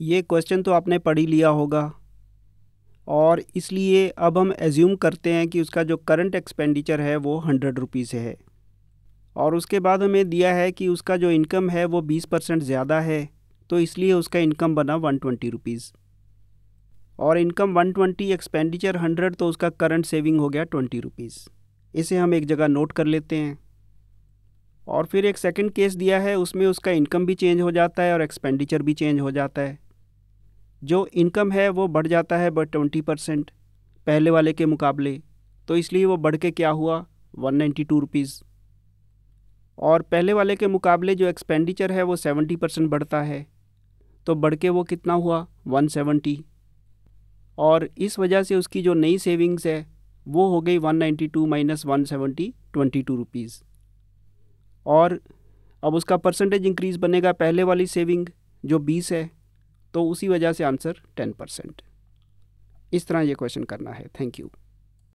ये क्वेश्चन तो आपने पढ़ ही लिया होगा और इसलिए अब हम एज्यूम करते हैं कि उसका जो करंट एक्सपेंडिचर है वो हंड्रेड रुपीज़ है और उसके बाद हमें दिया है कि उसका जो इनकम है वो बीस परसेंट ज़्यादा है तो इसलिए उसका इनकम बना वन ट्वेंटी रुपीज़ और income one twenty expenditure hundred तो उसका करंट सेविंग हो गया ट्वेंटी रुपीज़ इसे हम एक जगह नोट कर लेते हैं और फिर एक सेकंड केस दिया है उसमें उसका इनकम भी चेंज हो जाता है और एक्सपेंडिचर भी चेंज हो जाता है जो इनकम है वो बढ़ जाता है बट ट्वेंटी परसेंट पहले वाले के मुकाबले तो इसलिए वो बढ़ के क्या हुआ वन नाइन्टी टू रुपीज़ और पहले वाले के मुकाबले जो एक्सपेंडिचर है वो सेवेंटी परसेंट बढ़ता है तो बढ़ के वो कितना हुआ वन सेवेंटी और इस वजह से उसकी जो नई सेविंग्स है वो हो गई one ninety two minus one seventy twenty two rupees और अब उसका परसेंटेज इंक्रीज़ बनेगा पहले वाली सेविंग जो बीस है तो उसी वजह से आंसर टेन परसेंट इस तरह ये क्वेश्चन करना है थैंक यू